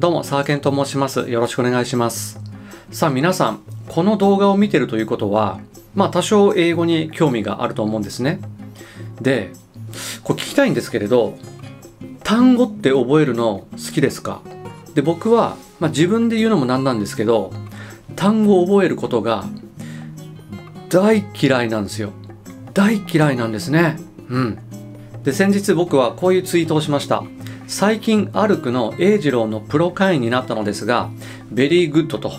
どうも、サーケンと申します。よろしくお願いします。さあ、皆さん、この動画を見てるということは、まあ、多少英語に興味があると思うんですね。で、これ聞きたいんですけれど、単語って覚えるの好きですかで、僕は、まあ、自分で言うのもなんなんですけど、単語を覚えることが大嫌いなんですよ。大嫌いなんですね。うん。で、先日僕はこういうツイートをしました。最近アルクの英二郎のプロ会員になったのですが、ベリーグッドと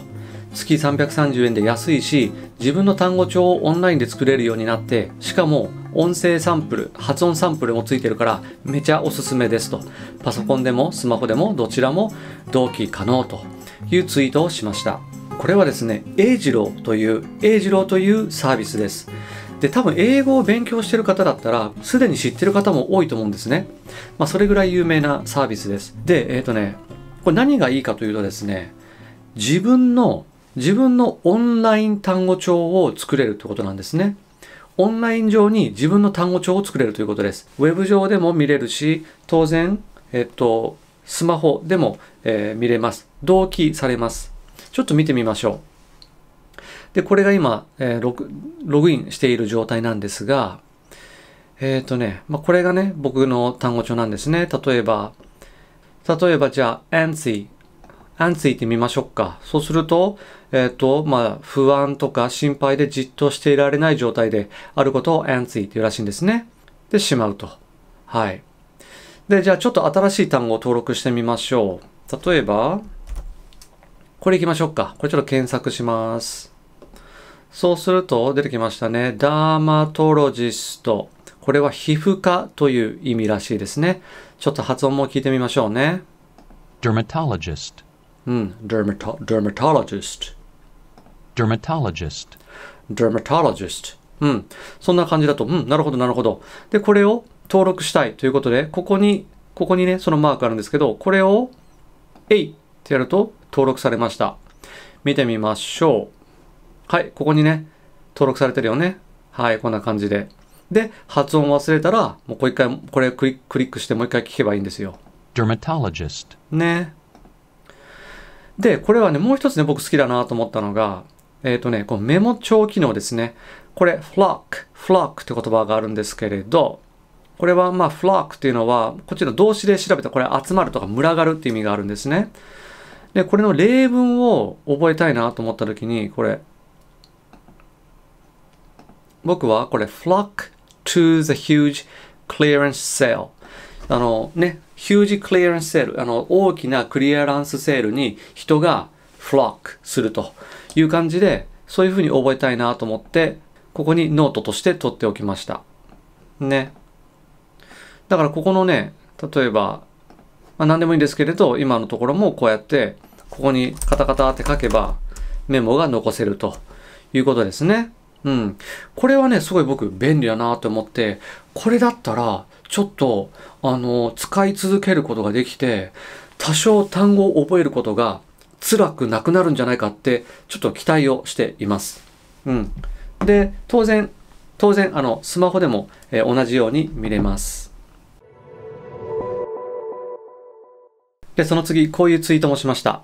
月330円で安いし、自分の単語帳をオンラインで作れるようになって、しかも音声サンプル、発音サンプルもついてるからめちゃおすすめですと。パソコンでもスマホでもどちらも同期可能というツイートをしました。これはですね、英二郎という、英二郎というサービスです。で、多分英語を勉強してる方だったら、すでに知ってる方も多いと思うんですね。まあ、それぐらい有名なサービスです。で、えっ、ー、とね、これ何がいいかというとですね、自分の、自分のオンライン単語帳を作れるってことなんですね。オンライン上に自分の単語帳を作れるということです。ウェブ上でも見れるし、当然、えっ、ー、と、スマホでも、えー、見れます。同期されます。ちょっと見てみましょう。で、これが今、えー、ログログインしている状態なんですが、えっ、ー、とね、まあ、これがね、僕の単語帳なんですね。例えば、例えばじゃあ、a n s y a n s y ってみましょうか。そうすると、えっ、ー、と、まあ、不安とか心配でじっとしていられない状態であることを a n s y っていうらしいんですね。で、しまうと。はい。で、じゃあちょっと新しい単語を登録してみましょう。例えば、これ行きましょうか。これちょっと検索します。そうすると出てきましたね。ダーマトロジスト。これは皮膚科という意味らしいですね。ちょっと発音も聞いてみましょうね。dermatologist うん、dermato l o g i s t dermatologist dermatologist うん、そんな感じだと、うん、なるほど、なるほど。で、これを登録したいということで、ここに、ここにね、そのマークあるんですけど、これを、えいってやると登録されました。見てみましょう。はい、ここにね、登録されてるよね。はい、こんな感じで。で、発音忘れたら、もうこう一回、これクリックしてもう一回聞けばいいんですよ。dermatologist。ね。で、これはね、もう一つね、僕好きだなと思ったのが、えっ、ー、とね、このメモ帳機能ですね。これ、flock、flock って言葉があるんですけれど、これはまあ、flock っていうのは、こっちの動詞で調べたこれ、集まるとか群がるっていう意味があるんですね。で、これの例文を覚えたいなと思った時に、これ、僕はこれ flock to the huge clearance sale あのね、huge clearance sale あの、大きなクリアランスセールに人が flock するという感じで、そういうふうに覚えたいなと思って、ここにノートとして取っておきました。ね。だからここのね、例えば、まあ、何でもいいんですけれど、今のところもこうやって、ここにカタカタって書けばメモが残せるということですね。うん。これはね、すごい僕便利だなと思って、これだったら、ちょっと、あの、使い続けることができて、多少単語を覚えることが辛くなくなるんじゃないかって、ちょっと期待をしています。うん。で、当然、当然、あの、スマホでも、えー、同じように見れます。で、その次、こういうツイートもしました。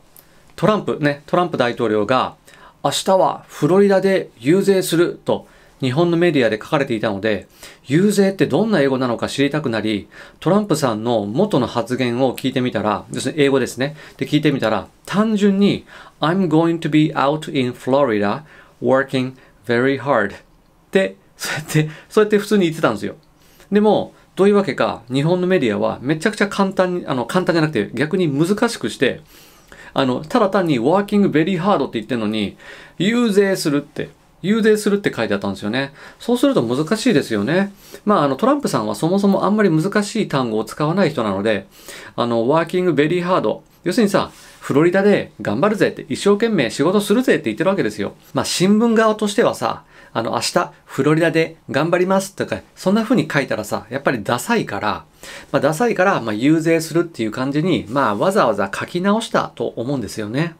トランプね、トランプ大統領が、明日はフロリダで遊説すると日本のメディアで書かれていたので、遊説ってどんな英語なのか知りたくなり、トランプさんの元の発言を聞いてみたら、要するに英語ですね。で聞いてみたら、単純に、I'm going to be out in Florida working very hard ってそうやって、そうやって普通に言ってたんですよ。でも、どういうわけか、日本のメディアはめちゃくちゃ簡単に、あの、簡単じゃなくて逆に難しくして、あの、ただ単に working very hard って言ってるのに、遊説するって、遊説するって書いてあったんですよね。そうすると難しいですよね。まあ、あの、トランプさんはそもそもあんまり難しい単語を使わない人なので、あの、ワーキングベリーハード。要するにさ、フロリダで頑張るぜって、一生懸命仕事するぜって言ってるわけですよ。まあ、新聞側としてはさ、あの、明日、フロリダで頑張りますとか、そんな風に書いたらさ、やっぱりダサいから、まあ、ダサいから、まあ、遊説するっていう感じに、まあ、わざわざ書き直したと思うんですよね。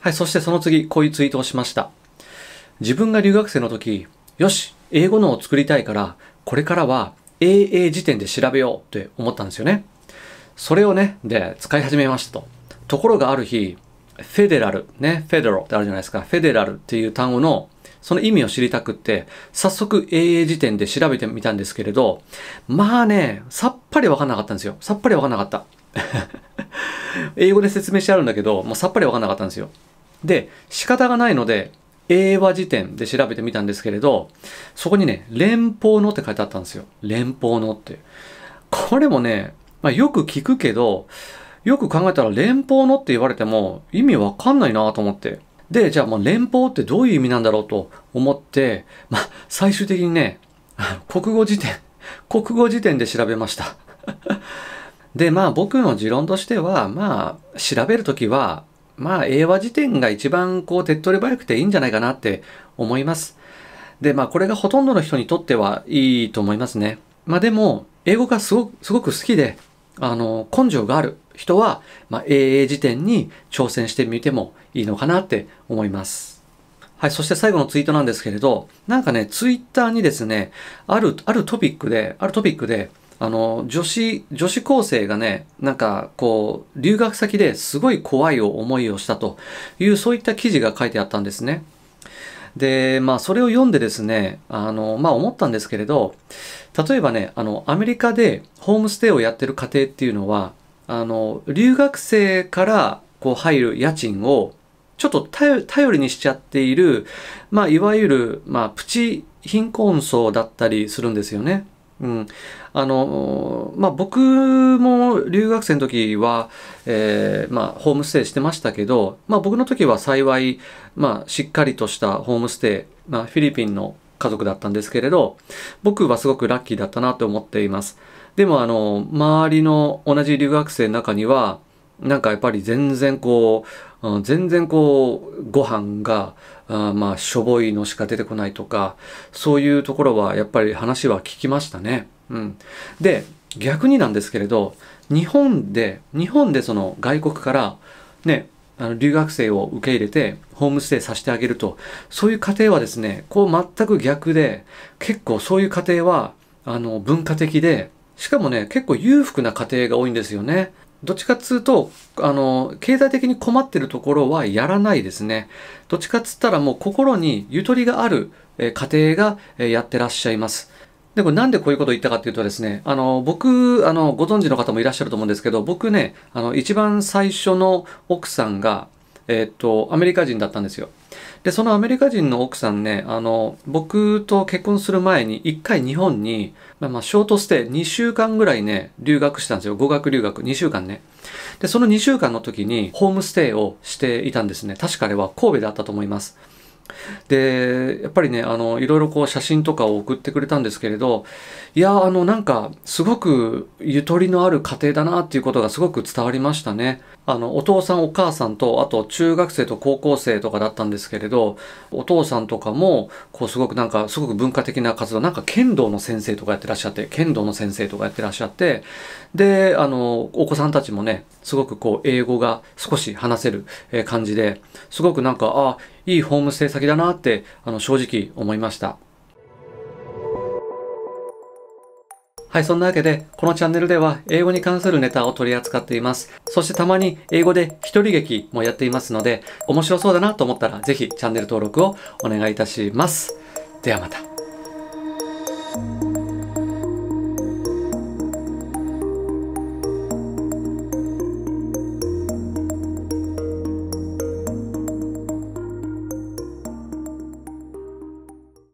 はい、そしてその次、こういうツイートをしました。自分が留学生の時、よし、英語のを作りたいから、これからは AA 辞典で調べようって思ったんですよね。それをね、で、使い始めましたと。ところがある日、フェデラル、ね、フェデロってあるじゃないですか。フェデラルっていう単語のその意味を知りたくって、早速英英辞典で調べてみたんですけれど、まあね、さっぱりわかんなかったんですよ。さっぱりわかんなかった。英語で説明してあるんだけど、もうさっぱりわかんなかったんですよ。で、仕方がないので、英和辞典で調べてみたんですけれど、そこにね、連邦のって書いてあったんですよ。連邦のって。これもね、まあ、よく聞くけど、よく考えたら連邦のって言われても意味わかんないなと思って。で、じゃあもう連邦ってどういう意味なんだろうと思って、まあ、最終的にね、国語辞典、国語辞典で調べました。で、まあ僕の持論としては、まあ調べるときは、まあ英和辞典が一番こう手っ取り早くていいんじゃないかなって思います。で、まあこれがほとんどの人にとってはいいと思いますね。まあでも、英語がすごくすごく好きで、あの、根性がある人は、まあ、AA 時点に挑戦してみてもいいのかなって思います。はい、そして最後のツイートなんですけれど、なんかね、ツイッターにですね、ある、あるトピックで、あるトピックで、あの、女子、女子高生がね、なんか、こう、留学先ですごい怖い思いをしたという、そういった記事が書いてあったんですね。で、まあ、それを読んでですね、あの、まあ、思ったんですけれど、例えばね、あの、アメリカでホームステイをやってる家庭っていうのは、あの、留学生からこう入る家賃を、ちょっと頼りにしちゃっている、まあ、いわゆる、まあ、プチ貧困層だったりするんですよね。うん、あのまあ、僕も留学生の時は、えー、まあ、ホームステイしてましたけど、まあ、僕の時は幸い、まあ、しっかりとしたホームステイ、まあ、フィリピンの家族だったんですけれど僕はすごくラッキーだったなと思っていますでもあの周りの同じ留学生の中にはなんかやっぱり全然こう、全然こう、ご飯が、あまあ、しょぼいのしか出てこないとか、そういうところはやっぱり話は聞きましたね。うん。で、逆になんですけれど、日本で、日本でその外国から、ね、あの留学生を受け入れてホームステイさせてあげるとそういう家庭はですねこう全く逆で結構そういう家庭はあの文化的でしかもね結構裕福な家庭が多いんですよねどっちかっつうと、あの、経済的に困ってるところはやらないですね。どっちかっつったらもう心にゆとりがある家庭がやってらっしゃいます。で、これなんでこういうことを言ったかっていうとですね、あの、僕、あの、ご存知の方もいらっしゃると思うんですけど、僕ね、あの、一番最初の奥さんが、えっと、アメリカ人だったんですよ。で、そのアメリカ人の奥さんね、あの、僕と結婚する前に、一回日本に、まあ、まあ、ショートステイ2週間ぐらいね、留学したんですよ。語学留学、2週間ね。で、その2週間の時に、ホームステイをしていたんですね。確かあれは神戸であったと思います。で、やっぱりね、あの、いろいろこう写真とかを送ってくれたんですけれど、いや、あの、なんか、すごくゆとりのある家庭だなっていうことがすごく伝わりましたね。あのお父さんお母さんとあと中学生と高校生とかだったんですけれどお父さんとかもこうすごくなんかすごく文化的な活動なんか剣道の先生とかやってらっしゃって剣道の先生とかやってらっしゃってであのお子さんたちもねすごくこう英語が少し話せる感じですごくなんかあいいホームステイ先だなってあの正直思いました。はい、そんなわけで、このチャンネルでは英語に関するネタを取り扱っています。そしてたまに英語で一人劇もやっていますので、面白そうだなと思ったらぜひチャンネル登録をお願いいたします。ではまた。